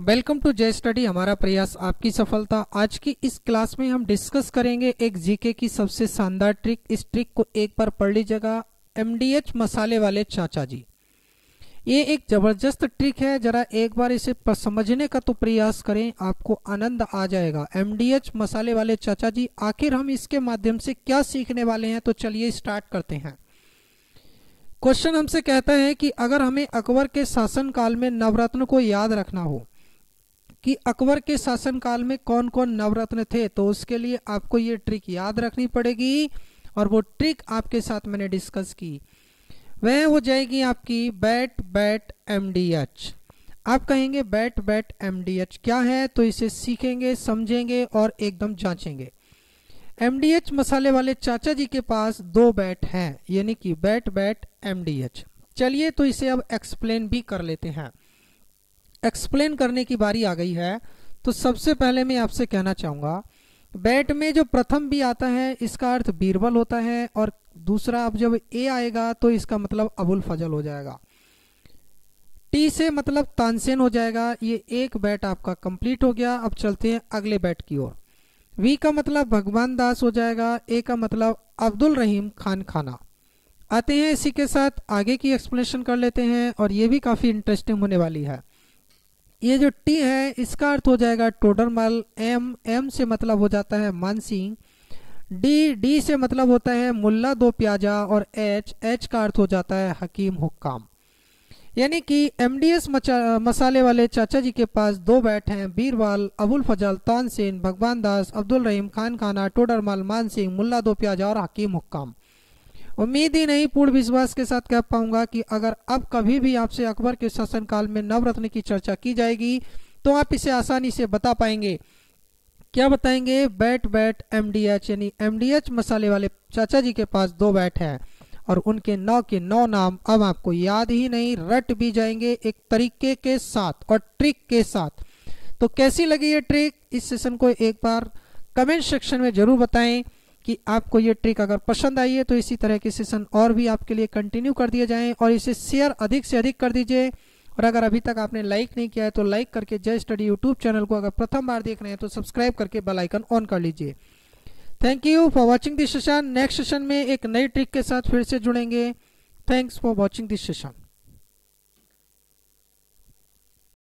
welcome to जय study हमारा प्रयास आपकी सफलता आज की इस क्लास में हम डिस्कस करेंगे एक जीके की सबसे शानदार ट्रिक इस ट्रिक को एक बार पढ़ लीजिएगा एमडीएच मसाले वाले चाचा जी ये एक जबरदस्त ट्रिक है जरा एक बार इसे समझने का तो प्रयास करें आपको आनंद आ जाएगा एमडीएच मसाले वाले चाचा जी आखिर हम इसके माध्यम से क्या सीखने वाले हैं तो चलिए स्टार्ट करते हैं क्वेश्चन हमसे कहता है कि अगर हमें अकबर के शासनकाल में नवरत्न को याद रखना हो कि अकबर के शासनकाल में कौन कौन नवरत्न थे तो उसके लिए आपको ये ट्रिक याद रखनी पड़ेगी और वो ट्रिक आपके साथ मैंने डिस्कस की वह हो जाएगी आपकी बैट बैट एम डी एच आप कहेंगे बैट बैट एम डी एच क्या है तो इसे सीखेंगे समझेंगे और एकदम जांचेंगे एम डी एच मसाले वाले चाचा जी के पास दो बैट हैं यानी कि बैट बैट एम डी एच चलिए तो इसे अब एक्सप्लेन भी कर लेते हैं एक्सप्लेन करने की बारी आ गई है तो सबसे पहले मैं आपसे कहना चाहूँगा बैट में जो प्रथम भी आता है इसका अर्थ बीरबल होता है और दूसरा अब जब ए आएगा तो इसका मतलब अबुल फजल हो जाएगा टी से मतलब तानसेन हो जाएगा ये एक बैट आपका कंप्लीट हो गया अब चलते हैं अगले बैट की ओर वी का मतलब भगवान दास हो जाएगा ए का मतलब अब्दुल रहीम खान खाना आते हैं इसी के साथ आगे की एक्सप्लेनेशन कर लेते हैं और ये भी काफ़ी इंटरेस्टिंग होने वाली है ये जो टी है इसका अर्थ हो जाएगा टोडरमल एम एम से मतलब हो जाता है मानसिंह डी डी से मतलब होता है मुल्ला दो प्याजा और एच एच का अर्थ हो जाता है हकीम हुक्काम यानी कि एस मसाले वाले चाचा जी के पास दो बैठ हैं बीरवाल अबुल फजल तानसेन भगवान दास अब्दुल रहीम खान खाना टोडरमल मान सिंह मुल्ला दो प्याजा और हकीम हुक्काम उम्मीद ही नहीं पूर्ण विश्वास के साथ कह पाऊंगा कि अगर अब कभी भी आपसे अकबर के शासनकाल में नवरत्न की चर्चा की जाएगी तो आप इसे आसानी से बता पाएंगे क्या बताएंगे बैट बैट एम डी एच यानी एमडीएच मसाले वाले चाचा जी के पास दो बैट है और उनके नौ के नौ नाम अब आपको याद ही नहीं रट भी जाएंगे एक तरीके के साथ और ट्रिक के साथ तो कैसी लगी ये ट्रिक इस सेशन को एक बार कमेंट सेक्शन में जरूर बताएं कि आपको ये ट्रिक अगर पसंद आई है तो इसी तरह के सेशन और भी आपके लिए कंटिन्यू कर दिए जाएं और इसे शेयर अधिक से अधिक कर दीजिए और अगर अभी तक आपने लाइक नहीं किया है तो लाइक करके जय स्टडी यूट्यूब चैनल को अगर प्रथम बार देख रहे हैं तो सब्सक्राइब करके बेलाइकन ऑन कर लीजिए thank you for watching this session next session में एक नई ट्रिक के साथ फिर से जुड़ेंगे thanks for watching this session